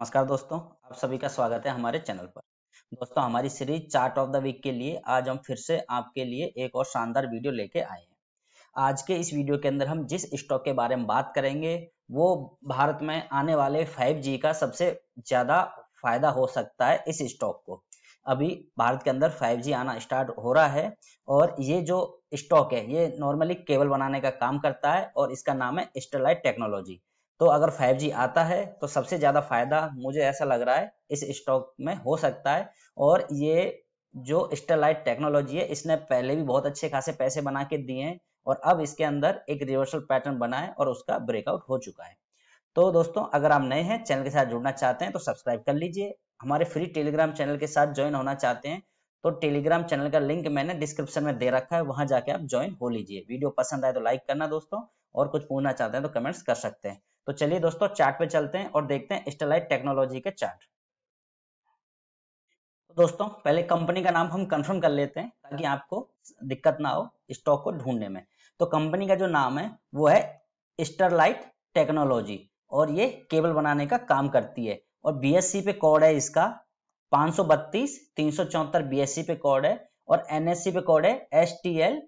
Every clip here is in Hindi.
नमस्कार दोस्तों आप सभी का स्वागत है हमारे चैनल पर दोस्तों हमारी series chart of the week के लिए आज हम फिर से आपके लिए एक और शानदार वीडियो लेके आए हैं आज के इस वीडियो के अंदर हम जिस स्टॉक के बारे में बात करेंगे वो भारत में आने वाले 5G का सबसे ज्यादा फायदा हो सकता है इस स्टॉक को अभी भारत के अंदर 5G आना स्टार्ट हो रहा है और ये जो स्टॉक है ये नॉर्मली केबल बनाने का काम करता है और इसका नाम है स्टेलाइट टेक्नोलॉजी तो अगर 5G आता है तो सबसे ज्यादा फायदा मुझे ऐसा लग रहा है इस स्टॉक में हो सकता है और ये जो स्टेलाइट टेक्नोलॉजी है इसने पहले भी बहुत अच्छे खासे पैसे बना के दिए हैं और अब इसके अंदर एक रिवर्सल पैटर्न बना है और उसका ब्रेकआउट हो चुका है तो दोस्तों अगर आप नए हैं चैनल के साथ जुड़ना चाहते हैं तो सब्सक्राइब कर लीजिए हमारे फ्री टेलीग्राम चैनल के साथ ज्वाइन होना चाहते हैं तो टेलीग्राम चैनल का लिंक मैंने डिस्क्रिप्शन में दे रखा है वहां जाके आप ज्वाइन हो लीजिए वीडियो पसंद आए तो लाइक करना दोस्तों और कुछ पूछना चाहते हैं तो कमेंट्स कर सकते हैं तो चलिए दोस्तों चार्ट पे चलते हैं और देखते हैं स्टेलाइट टेक्नोलॉजी के चार्ट तो दोस्तों पहले कंपनी का नाम हम कंफर्म कर लेते हैं ताकि आपको दिक्कत ना हो स्टॉक को ढूंढने में तो कंपनी का जो नाम है वो है स्टरलाइट टेक्नोलॉजी और ये केबल बनाने का काम करती है और बीएससी पे कोड है इसका पांच सौ बत्तीस तीन सौ चौहत्तर पे कोड है और एनएससी पे कोड है S T L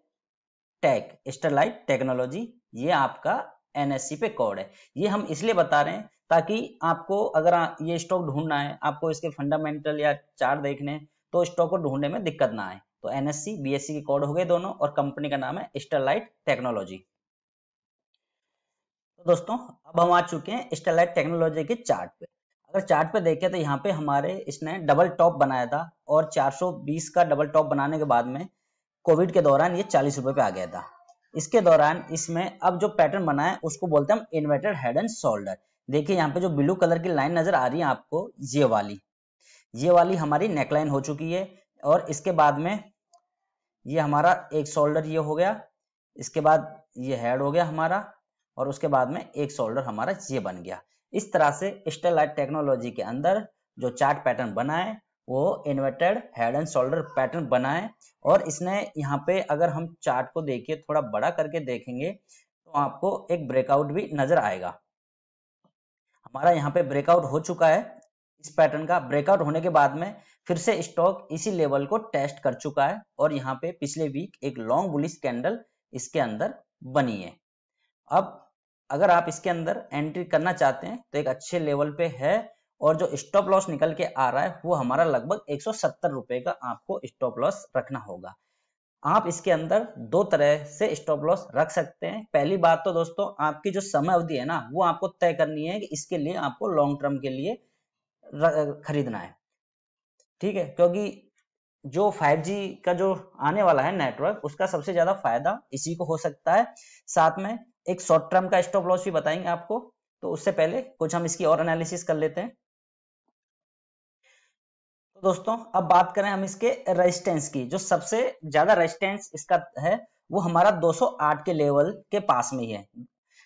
tech Sterlite technology ये आपका एनएससी पे कोड है ये हम इसलिए बता रहे हैं ताकि आपको अगर ये स्टॉक ढूंढना है आपको इसके फंडामेंटल या चार देखने तो स्टॉक को ढूंढने में दिक्कत ना आए तो एनएससी बीएससी के कोड हो गए दोनों और कंपनी का नाम है स्टरलाइट टेक्नोलॉजी तो दोस्तों अब हम आ चुके हैं स्टरलाइट टेक्नोलॉजी के चार्ट पे अगर चार्ट पे देखें तो यहाँ पे हमारे इसने डबल टॉप बनाया था और 420 का डबल टॉप बनाने के बाद में कोविड के दौरान ये चालीस रुपए पे आ गया था इसके दौरान इसमें अब जो पैटर्न बना है उसको बोलते हैं हम इन्वर्टेड हेड एंड शोल्डर देखिए यहाँ पे जो ब्लू कलर की लाइन नजर आ रही है आपको ये वाली ये वाली हमारी नेकलाइन हो चुकी है और इसके बाद में ये हमारा एक शोल्डर ये हो गया इसके बाद ये हेड हो गया हमारा और उसके बाद में एक शोल्डर हमारा ये बन गया इस तरह से स्टेलाइट टेक्नोलॉजी के अंदर जो चार्ट पैटर्न बना है वो inverted head and shoulder pattern बनाए और इसने यहाँ पे अगर हम चार्ट को देखिए थोड़ा बड़ा करके देखेंगे तो आपको एक ब्रेकआउट भी नजर आएगा हमारा यहाँ पे ब्रेकआउट हो चुका है इस पैटर्न का ब्रेकआउट होने के बाद में फिर से स्टॉक इसी लेवल को टेस्ट कर चुका है और यहाँ पे पिछले वीक एक लॉन्ग बुलिस कैंडल इसके अंदर बनी है अब अगर आप इसके अंदर एंट्री करना चाहते हैं तो एक अच्छे लेवल पे है और जो स्टॉप लॉस निकल के आ रहा है वो हमारा लगभग एक रुपए का आपको स्टॉप लॉस रखना होगा आप इसके अंदर दो तरह से स्टॉप लॉस रख सकते हैं पहली बात तो दोस्तों आपकी जो समय अवधि है ना वो आपको तय करनी है कि इसके लिए आपको लॉन्ग टर्म के लिए खरीदना है ठीक है क्योंकि जो 5G का जो आने वाला है नेटवर्क उसका सबसे ज्यादा फायदा इसी को हो सकता है साथ में एक शॉर्ट टर्म का स्टॉप लॉस भी बताएंगे आपको तो उससे पहले कुछ हम इसकी और एनालिसिस कर लेते हैं तो दोस्तों अब बात करें हम इसके रेजिस्टेंस की जो सबसे ज्यादा रेजिस्टेंस इसका है वो हमारा 208 के लेवल के पास में ही है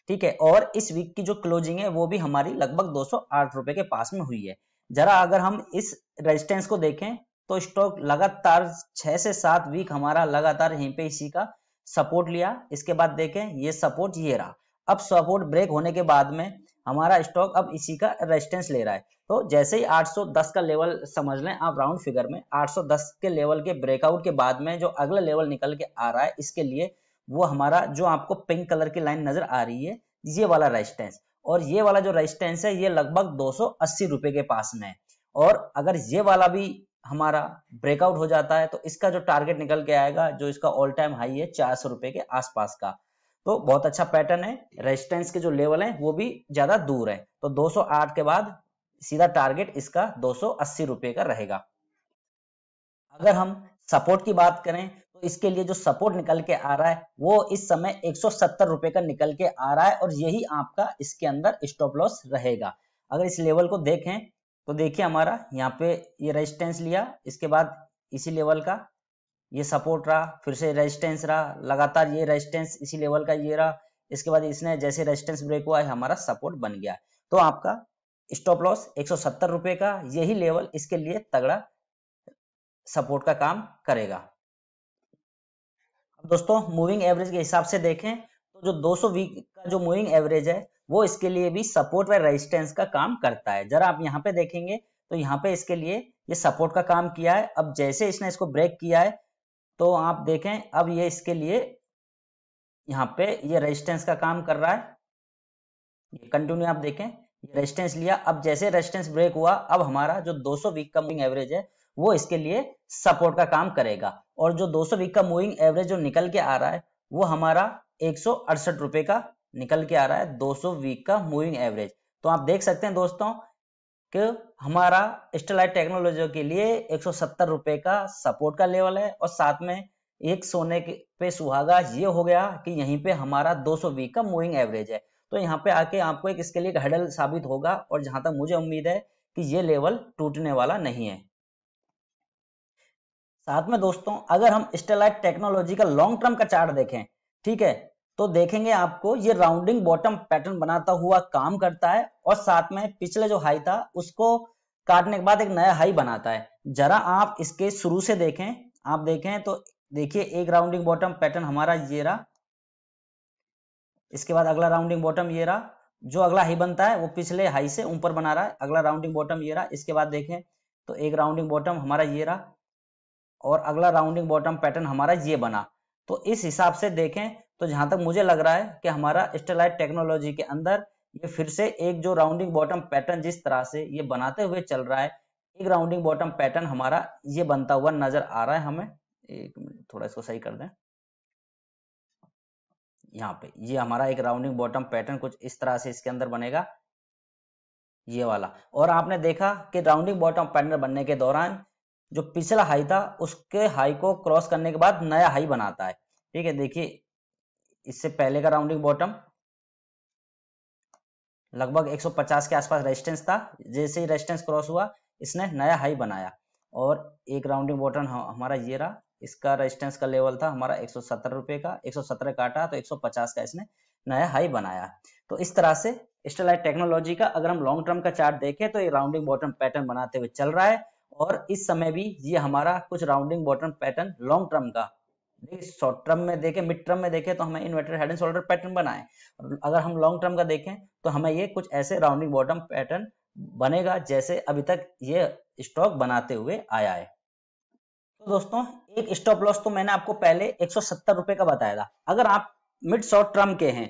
ठीक है और इस वीक की जो क्लोजिंग है वो भी हमारी लगभग 208 रुपए के पास में हुई है जरा अगर हम इस रेजिस्टेंस को देखें तो स्टॉक लगातार छह से सात वीक हमारा लगातार यहीं पे इसी का सपोर्ट लिया इसके बाद देखें ये सपोर्ट ये रहा अब सपोर्ट ब्रेक होने के बाद में हमारा स्टॉक अब इसी का रेजिस्टेंस ले रहा है तो जैसे ही 810 का लेवल समझ लें आप राउंड फिगर में 810 के लेवल के ब्रेकआउट के बाद में जो अगला लेवल निकल के आ रहा है इसके लिए वो हमारा जो आपको पिंक कलर की लाइन नजर आ रही है ये वाला रेजिस्टेंस और ये वाला जो रेजिस्टेंस है ये लगभग दो रुपए के पास में है और अगर ये वाला भी हमारा ब्रेकआउट हो जाता है तो इसका जो टारगेट निकल के आएगा जो इसका ऑल टाइम हाई है चार सौ रुपए के आसपास का तो बहुत अच्छा पैटर्न है रेजिस्टेंस के जो लेवल है वो भी ज्यादा दूर है तो 208 के बाद सीधा टारगेट इसका दो रुपए का रहेगा अगर हम सपोर्ट की बात करें तो इसके लिए जो सपोर्ट निकल के आ रहा है वो इस समय एक रुपए का निकल के आ रहा है और यही आपका इसके अंदर स्टॉप लॉस रहेगा अगर इस लेवल को देखें तो देखिए हमारा यहाँ पे ये रेजिस्टेंस लिया इसके बाद इसी लेवल का ये सपोर्ट रहा फिर से रेजिस्टेंस रहा लगातार ये रेजिस्टेंस इसी लेवल का ये रहा इसके बाद इसने जैसे रेजिस्टेंस ब्रेक हुआ है हमारा सपोर्ट बन गया तो आपका स्टॉप लॉस एक रुपए का यही लेवल इसके लिए तगड़ा सपोर्ट का काम करेगा दोस्तों मूविंग एवरेज के हिसाब से देखें तो जो 200 वीक का जो मूविंग एवरेज है वो इसके लिए भी सपोर्ट व रेजिस्टेंस का काम करता है जरा आप यहाँ पे देखेंगे तो यहाँ पे इसके लिए ये सपोर्ट का काम किया है अब जैसे इसने इसको ब्रेक किया है तो आप देखें अब ये इसके लिए यहाँ पे ये रेजिस्टेंस का काम कर रहा है ये कंटिन्यू आप देखें रेजिस्टेंस लिया अब जैसे रेजिस्टेंस ब्रेक हुआ अब हमारा जो 200 वीक का मूविंग एवरेज है वो इसके लिए सपोर्ट का काम करेगा और जो 200 वीक का मूविंग एवरेज जो निकल के आ रहा है वो हमारा एक रुपए का निकल के आ रहा है दो वीक का मूविंग एवरेज तो आप देख सकते हैं दोस्तों कि हमारा स्टेलाइट टेक्नोलॉजी के लिए एक सौ का सपोर्ट का लेवल है और साथ में एक सोने के पे सुहागा ये हो गया कि यहीं पे हमारा 200 वीक का मूविंग एवरेज है तो यहाँ पे आके आपको एक इसके लिए हडल साबित होगा और जहां तक मुझे उम्मीद है कि ये लेवल टूटने वाला नहीं है साथ में दोस्तों अगर हम स्टेलाइट टेक्नोलॉजी का लॉन्ग टर्म का चार्ट देखें ठीक है तो देखेंगे आपको ये राउंडिंग बॉटम पैटर्न बनाता हुआ काम करता है और साथ में पिछले जो हाई था उसको काटने के बाद एक नया हाई बनाता है जरा आप इसके शुरू से देखें आप देखें तो देखिए एक राउंडिंग बॉटम पैटर्न हमारा ये रहा इसके बाद अगला राउंडिंग बॉटम ये रहा जो अगला हाई बनता है वो पिछले हाई से ऊपर बना रहा है अगला राउंडिंग बॉटम ये रहा इसके बाद देखें तो एक राउंडिंग बॉटम हमारा ये रहा और अगला राउंडिंग बॉटम पैटर्न हमारा ये बना तो इस हिसाब से देखें तो जहां तक मुझे लग रहा है कि हमारा स्टेलाइट टेक्नोलॉजी के अंदर ये फिर से एक जो राउंडिंग बॉटम पैटर्न जिस तरह से ये बनाते हुए चल रहा है एक राउंडिंग बॉटम पैटर्न हमारा ये बनता हुआ नजर आ रहा है हमें एक मिनट थोड़ा इसको सही कर दें यहाँ पे ये हमारा एक राउंडिंग बॉटम पैटर्न कुछ इस तरह से इसके अंदर बनेगा ये वाला और आपने देखा कि राउंडिंग बॉटम पैटर्न बनने के दौरान जो पिछला हाई था उसके हाई को क्रॉस करने के बाद नया हाई बनाता है ठीक है देखिए इससे पहले का राउंडिंग बॉटम लगभग 150 के आसपास रेजिस्टेंस था जैसे ही रेजिस्टेंस क्रॉस हुआ इसने नया हाई बनाया और एक राउंडिंग बॉटम हमारा ये रहा इसका रेजिस्टेंस का लेवल था हमारा एक रुपए का एक सौ काटा तो 150 का इसने नया हाई बनाया तो इस तरह से स्टेलाइट टेक्नोलॉजी का अगर हम लॉन्ग टर्म का चार्ट देखें तो ये राउंडिंग बॉटम पैटर्न बनाते हुए चल रहा है और इस समय भी ये हमारा कुछ rounding bottom pattern long term का शॉर्ट टर्म में देखें मिड टर्म में देखें तो हमें inverted head and shoulder pattern बनाए अगर हम लॉन्ग टर्म का देखें तो हमें ये कुछ ऐसे राउंडिंग बॉटम पैटर्न बनेगा जैसे अभी तक ये स्टॉक बनाते हुए आया है तो दोस्तों एक स्टॉप लॉस तो मैंने आपको पहले एक रुपए का बताया था अगर आप मिड शॉर्ट टर्म के हैं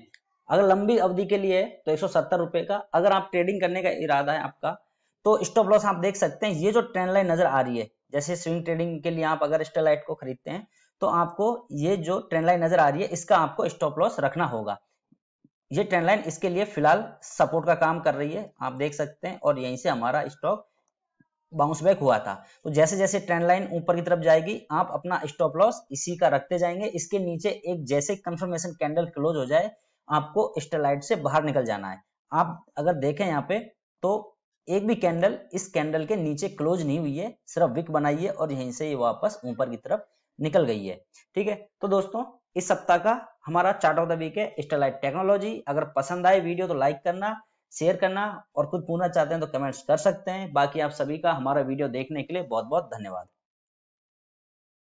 अगर लंबी अवधि के लिए तो एक रुपए का अगर आप ट्रेडिंग करने का इरादा है आपका तो स्टॉप लॉस आप देख सकते हैं ये जो ट्रेंड लाइन नजर आ रही है जैसे स्विंग ट्रेडिंग के लिए आप अगर स्टेलाइट को खरीदते हैं तो आपको ये जो ट्रेंड लाइन नजर आ रही है इसका आपको स्टॉप लॉस रखना होगा ये ट्रेंड लाइन इसके लिए फिलहाल सपोर्ट का काम कर रही है आप देख सकते हैं और यहीं से हमारा स्टॉक बाउंस बैक हुआ था तो जैसे जैसे ट्रेंड लाइन ऊपर की तरफ जाएगी आप अपना स्टॉप लॉस इसी का रखते जाएंगे इसके नीचे एक जैसे कंफर्मेशन कैंडल क्लोज हो जाए आपको स्टेलाइट से बाहर निकल जाना है आप अगर देखें यहाँ पे तो एक भी कैंडल इस कैंडल के नीचे क्लोज नहीं हुई है सिर्फ विक बनाइए और यहीं से ये वापस ऊपर की तरफ निकल गई है ठीक है तो दोस्तों इस सप्ताह का हमारा चार्ट ऑफ द वीक है स्टेलाइट टेक्नोलॉजी अगर पसंद आए वीडियो तो लाइक करना शेयर करना और कुछ पूछना चाहते हैं तो कमेंट्स कर सकते हैं बाकी आप सभी का हमारा वीडियो देखने के लिए बहुत बहुत धन्यवाद